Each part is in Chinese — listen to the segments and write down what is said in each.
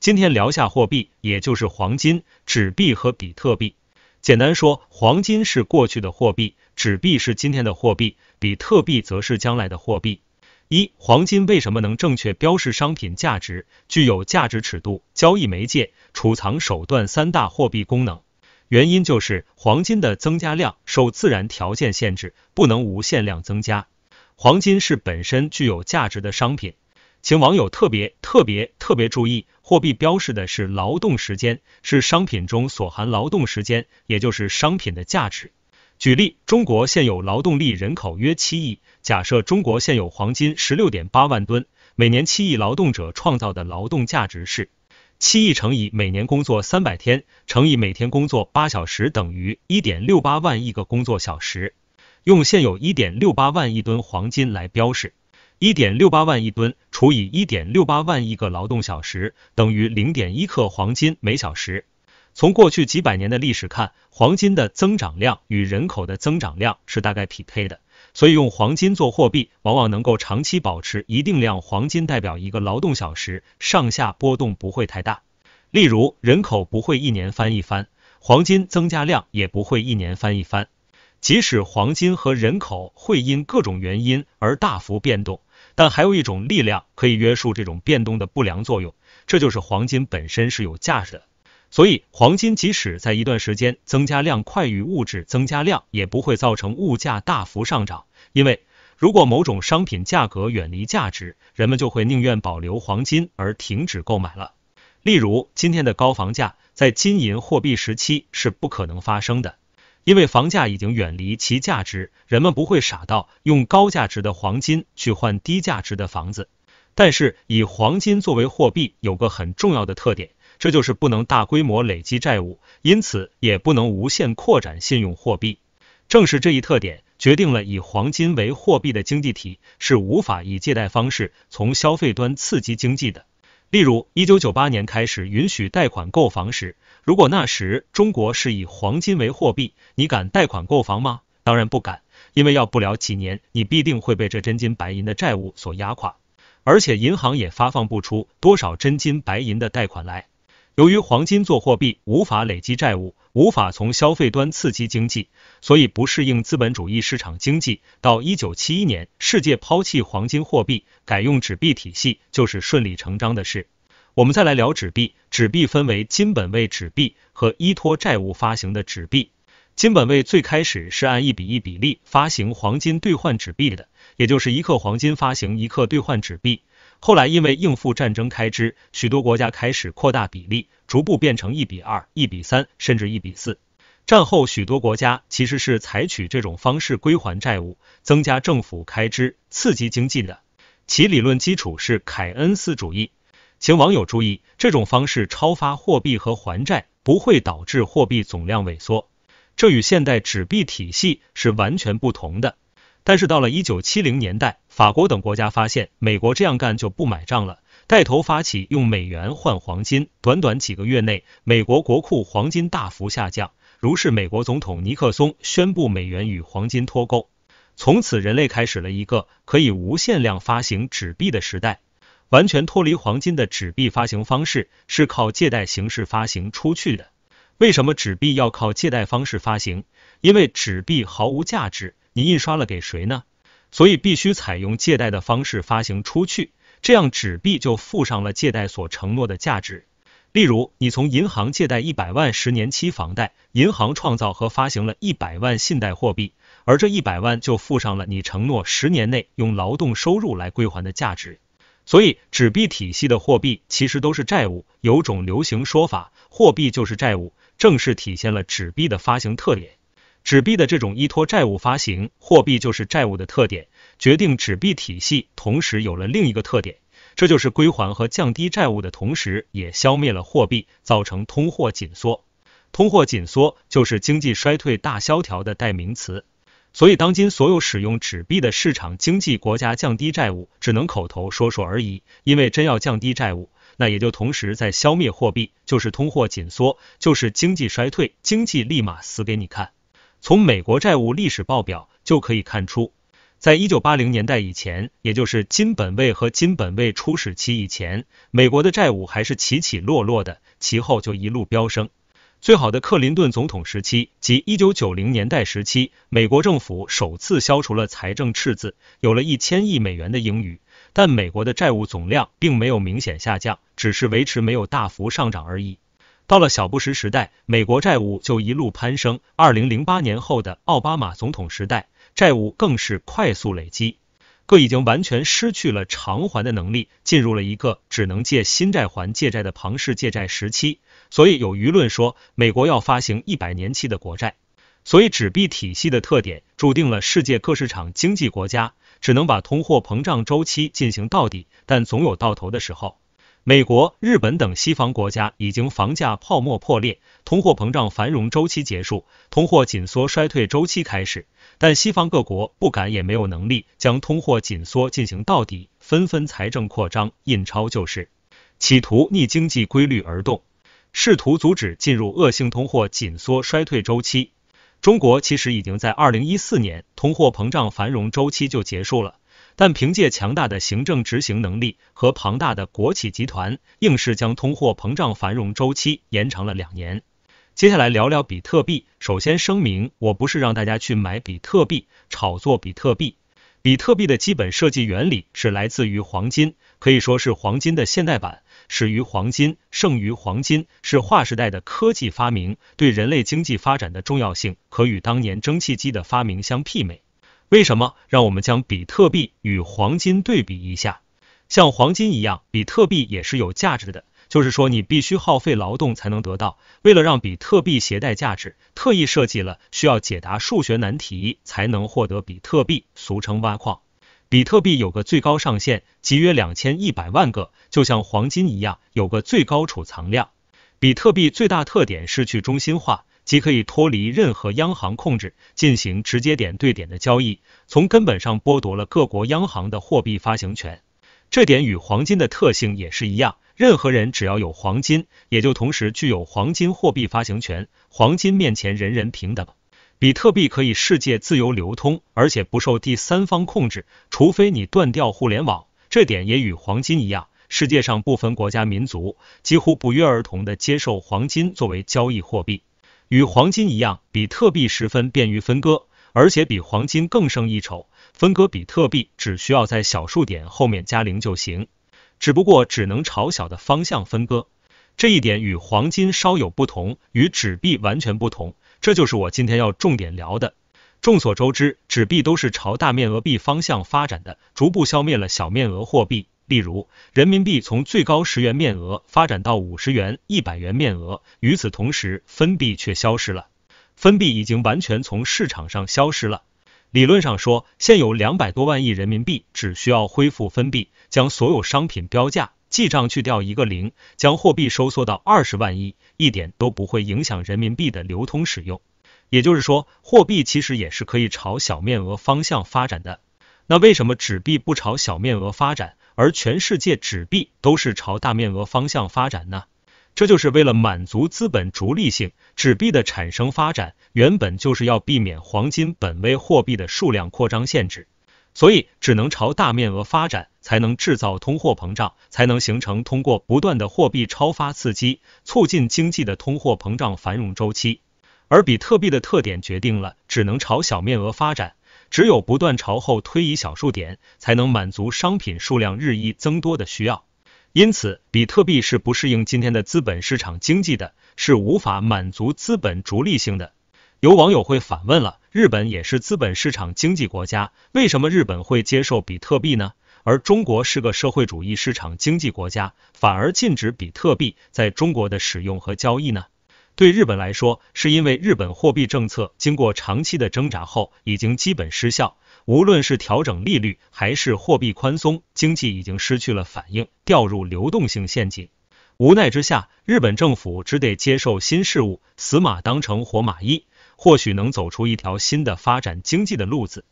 今天聊下货币，也就是黄金、纸币和比特币。简单说，黄金是过去的货币，纸币是今天的货币，比特币则是将来的货币。一、黄金为什么能正确标示商品价值，具有价值尺度、交易媒介、储藏手段三大货币功能？原因就是黄金的增加量受自然条件限制，不能无限量增加。黄金是本身具有价值的商品。请网友特别特别特别注意，货币标示的是劳动时间，是商品中所含劳动时间，也就是商品的价值。举例，中国现有劳动力人口约七亿，假设中国现有黄金十六点八万吨，每年七亿劳动者创造的劳动价值是七亿乘以每年工作三百天，乘以每天工作八小时，等于一点六八万亿个工作小时。用现有一点六八万亿吨黄金来标示。一点六八万亿吨除以一点六八万亿个劳动小时等于零点一克黄金每小时。从过去几百年的历史看，黄金的增长量与人口的增长量是大概匹配的，所以用黄金做货币，往往能够长期保持一定量黄金代表一个劳动小时，上下波动不会太大。例如，人口不会一年翻一番，黄金增加量也不会一年翻一番。即使黄金和人口会因各种原因而大幅变动。但还有一种力量可以约束这种变动的不良作用，这就是黄金本身是有价值的。所以，黄金即使在一段时间增加量快于物质增加量，也不会造成物价大幅上涨。因为如果某种商品价格远离价值，人们就会宁愿保留黄金而停止购买了。例如，今天的高房价在金银货币时期是不可能发生的。因为房价已经远离其价值，人们不会傻到用高价值的黄金去换低价值的房子。但是，以黄金作为货币有个很重要的特点，这就是不能大规模累积债务，因此也不能无限扩展信用货币。正是这一特点，决定了以黄金为货币的经济体是无法以借贷方式从消费端刺激经济的。例如，一九九八年开始允许贷款购房时，如果那时中国是以黄金为货币，你敢贷款购房吗？当然不敢，因为要不了几年，你必定会被这真金白银的债务所压垮，而且银行也发放不出多少真金白银的贷款来。由于黄金做货币无法累积债务，无法从消费端刺激经济，所以不适应资本主义市场经济。到一九七一年，世界抛弃黄金货币，改用纸币体系，就是顺理成章的事。我们再来聊纸币，纸币分为金本位纸币和依托债务发行的纸币。金本位最开始是按一比一比例发行黄金兑换纸币的，也就是一克黄金发行一克兑换纸币。后来，因为应付战争开支，许多国家开始扩大比例，逐步变成一比二、一比三，甚至一比四。战后，许多国家其实是采取这种方式归还债务、增加政府开支、刺激经济的。其理论基础是凯恩斯主义。请网友注意，这种方式超发货币和还债不会导致货币总量萎缩，这与现代纸币体系是完全不同的。但是到了一九七零年代，法国等国家发现美国这样干就不买账了，带头发起用美元换黄金。短短几个月内，美国国库黄金大幅下降。如是美国总统尼克松宣布美元与黄金脱钩。从此，人类开始了一个可以无限量发行纸币的时代。完全脱离黄金的纸币发行方式是靠借贷形式发行出去的。为什么纸币要靠借贷方式发行？因为纸币毫无价值。你印刷了给谁呢？所以必须采用借贷的方式发行出去，这样纸币就附上了借贷所承诺的价值。例如，你从银行借贷一百万十年期房贷，银行创造和发行了一百万信贷货币，而这一百万就附上了你承诺十年内用劳动收入来归还的价值。所以，纸币体系的货币其实都是债务，有种流行说法，货币就是债务，正是体现了纸币的发行特点。纸币的这种依托债务发行，货币就是债务的特点，决定纸币体系。同时有了另一个特点，这就是归还和降低债务的同时，也消灭了货币，造成通货紧缩。通货紧缩就是经济衰退、大萧条的代名词。所以，当今所有使用纸币的市场经济国家，降低债务只能口头说说而已。因为真要降低债务，那也就同时在消灭货币，就是通货紧缩，就是经济衰退，经济立马死给你看。从美国债务历史报表就可以看出，在一九八零年代以前，也就是金本位和金本位初始期以前，美国的债务还是起起落落的，其后就一路飙升。最好的克林顿总统时期及一九九零年代时期，美国政府首次消除了财政赤字，有了一千亿美元的盈余，但美国的债务总量并没有明显下降，只是维持没有大幅上涨而已。到了小布什时代，美国债务就一路攀升。二零零八年后的奥巴马总统时代，债务更是快速累积，各已经完全失去了偿还的能力，进入了一个只能借新债还借债的庞氏借债时期。所以有舆论说，美国要发行一百年期的国债。所以纸币体系的特点，注定了世界各市场经济国家只能把通货膨胀周期进行到底，但总有到头的时候。美国、日本等西方国家已经房价泡沫破裂，通货膨胀繁荣周期结束，通货紧缩衰退周期开始。但西方各国不敢也没有能力将通货紧缩进行到底，纷纷财政扩张、印钞救市，企图逆经济规律而动，试图阻止进入恶性通货紧缩衰退周期。中国其实已经在二零一四年通货膨胀繁荣周期就结束了。但凭借强大的行政执行能力和庞大的国企集团，硬是将通货膨胀繁荣周期延长了两年。接下来聊聊比特币。首先声明，我不是让大家去买比特币、炒作比特币。比特币的基本设计原理是来自于黄金，可以说是黄金的现代版。始于黄金，胜于黄金，是划时代的科技发明，对人类经济发展的重要性，可与当年蒸汽机的发明相媲美。为什么让我们将比特币与黄金对比一下？像黄金一样，比特币也是有价值的。就是说，你必须耗费劳动才能得到。为了让比特币携带价值，特意设计了需要解答数学难题才能获得比特币，俗称挖矿。比特币有个最高上限，约两千一百万个，就像黄金一样有个最高储藏量。比特币最大特点是去中心化。即可以脱离任何央行控制，进行直接点对点的交易，从根本上剥夺了各国央行的货币发行权。这点与黄金的特性也是一样，任何人只要有黄金，也就同时具有黄金货币发行权。黄金面前人人平等。比特币可以世界自由流通，而且不受第三方控制，除非你断掉互联网。这点也与黄金一样，世界上部分国家民族几乎不约而同的接受黄金作为交易货币。与黄金一样，比特币十分便于分割，而且比黄金更胜一筹。分割比特币只需要在小数点后面加零就行，只不过只能朝小的方向分割，这一点与黄金稍有不同，与纸币完全不同。这就是我今天要重点聊的。众所周知，纸币都是朝大面额币方向发展的，逐步消灭了小面额货币。例如，人民币从最高十元面额发展到五十元、一百元面额，与此同时，分币却消失了。分币已经完全从市场上消失了。理论上说，现有两百多万亿人民币只需要恢复分币，将所有商品标价、记账去掉一个零，将货币收缩到二十万亿，一点都不会影响人民币的流通使用。也就是说，货币其实也是可以朝小面额方向发展的。那为什么纸币不朝小面额发展？而全世界纸币都是朝大面额方向发展呢，这就是为了满足资本逐利性。纸币的产生发展原本就是要避免黄金本位货币的数量扩张限制，所以只能朝大面额发展，才能制造通货膨胀，才能形成通过不断的货币超发刺激，促进经济的通货膨胀繁荣周期。而比特币的特点决定了只能朝小面额发展。只有不断朝后推移小数点，才能满足商品数量日益增多的需要。因此，比特币是不适应今天的资本市场经济的，是无法满足资本逐利性的。有网友会反问了：日本也是资本市场经济国家，为什么日本会接受比特币呢？而中国是个社会主义市场经济国家，反而禁止比特币在中国的使用和交易呢？对日本来说，是因为日本货币政策经过长期的挣扎后，已经基本失效。无论是调整利率，还是货币宽松，经济已经失去了反应，掉入流动性陷阱。无奈之下，日本政府只得接受新事物，死马当成活马医，或许能走出一条新的发展经济的路子。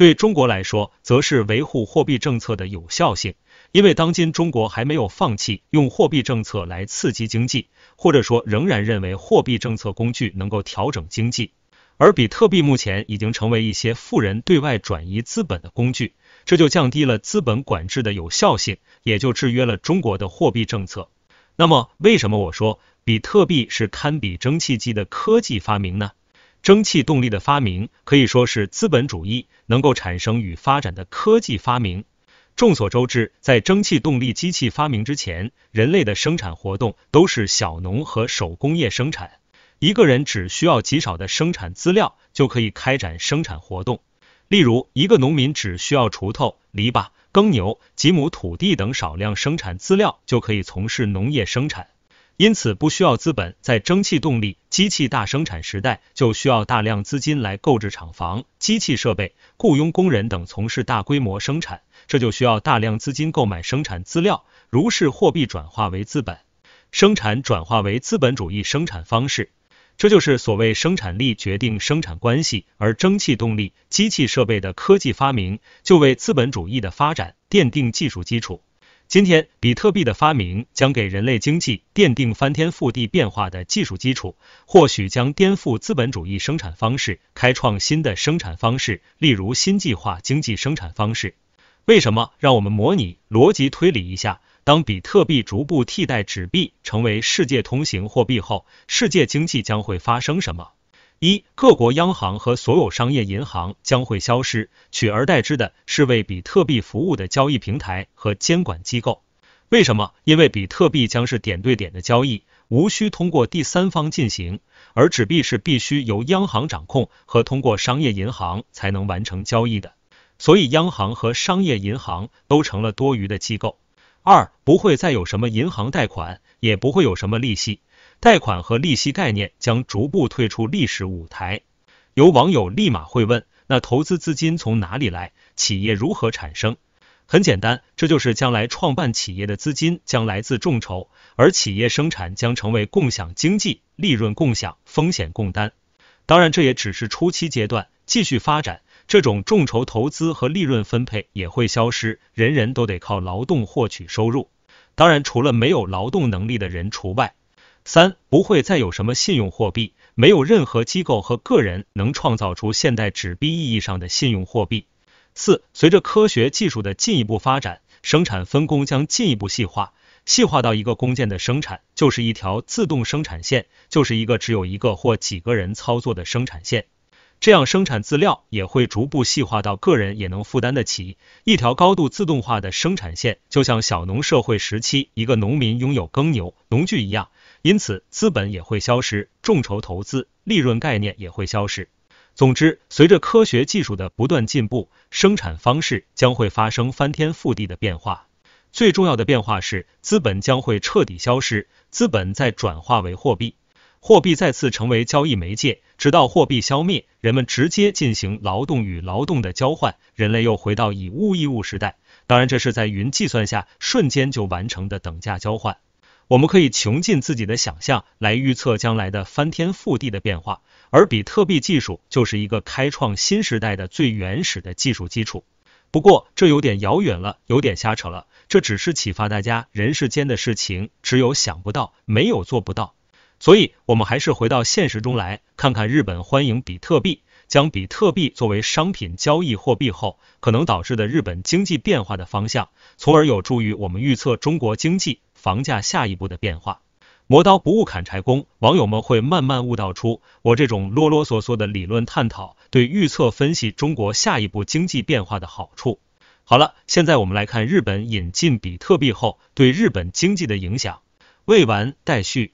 对中国来说，则是维护货币政策的有效性，因为当今中国还没有放弃用货币政策来刺激经济，或者说仍然认为货币政策工具能够调整经济。而比特币目前已经成为一些富人对外转移资本的工具，这就降低了资本管制的有效性，也就制约了中国的货币政策。那么，为什么我说比特币是堪比蒸汽机的科技发明呢？蒸汽动力的发明可以说是资本主义能够产生与发展的科技发明。众所周知，在蒸汽动力机器发明之前，人类的生产活动都是小农和手工业生产，一个人只需要极少的生产资料就可以开展生产活动。例如，一个农民只需要锄头、篱笆、耕牛、几亩土地等少量生产资料就可以从事农业生产。因此，不需要资本，在蒸汽动力机器大生产时代，就需要大量资金来购置厂房、机器设备、雇佣工人等从事大规模生产，这就需要大量资金购买生产资料，如是货币转化为资本，生产转化为资本主义生产方式，这就是所谓生产力决定生产关系，而蒸汽动力机器设备的科技发明，就为资本主义的发展奠定技术基础。今天，比特币的发明将给人类经济奠定翻天覆地变化的技术基础，或许将颠覆资本主义生产方式，开创新的生产方式，例如新计划经济生产方式。为什么？让我们模拟逻辑推理一下：当比特币逐步替代纸币成为世界通行货币后，世界经济将会发生什么？一，各国央行和所有商业银行将会消失，取而代之的是为比特币服务的交易平台和监管机构。为什么？因为比特币将是点对点的交易，无需通过第三方进行，而纸币是必须由央行掌控和通过商业银行才能完成交易的，所以央行和商业银行都成了多余的机构。二，不会再有什么银行贷款，也不会有什么利息。贷款和利息概念将逐步退出历史舞台。有网友立马会问：那投资资金从哪里来？企业如何产生？很简单，这就是将来创办企业的资金将来自众筹，而企业生产将成为共享经济，利润共享，风险共担。当然，这也只是初期阶段，继续发展，这种众筹投资和利润分配也会消失，人人都得靠劳动获取收入。当然，除了没有劳动能力的人除外。三不会再有什么信用货币，没有任何机构和个人能创造出现代纸币意义上的信用货币。四，随着科学技术的进一步发展，生产分工将进一步细化，细化到一个工件的生产就是一条自动生产线，就是一个只有一个或几个人操作的生产线。这样生产资料也会逐步细化到个人也能负担得起，一条高度自动化的生产线，就像小农社会时期一个农民拥有耕牛、农具一样。因此，资本也会消失，众筹投资、利润概念也会消失。总之，随着科学技术的不断进步，生产方式将会发生翻天覆地的变化。最重要的变化是，资本将会彻底消失，资本再转化为货币。货币再次成为交易媒介，直到货币消灭，人们直接进行劳动与劳动的交换，人类又回到以物易物时代。当然，这是在云计算下瞬间就完成的等价交换。我们可以穷尽自己的想象来预测将来的翻天覆地的变化，而比特币技术就是一个开创新时代的最原始的技术基础。不过，这有点遥远了，有点瞎扯了。这只是启发大家，人世间的事情只有想不到，没有做不到。所以，我们还是回到现实中来看看日本欢迎比特币，将比特币作为商品交易货币后，可能导致的日本经济变化的方向，从而有助于我们预测中国经济房价下一步的变化。磨刀不误砍柴工，网友们会慢慢悟道出我这种啰啰嗦嗦的理论探讨对预测分析中国下一步经济变化的好处。好了，现在我们来看日本引进比特币后对日本经济的影响，未完待续。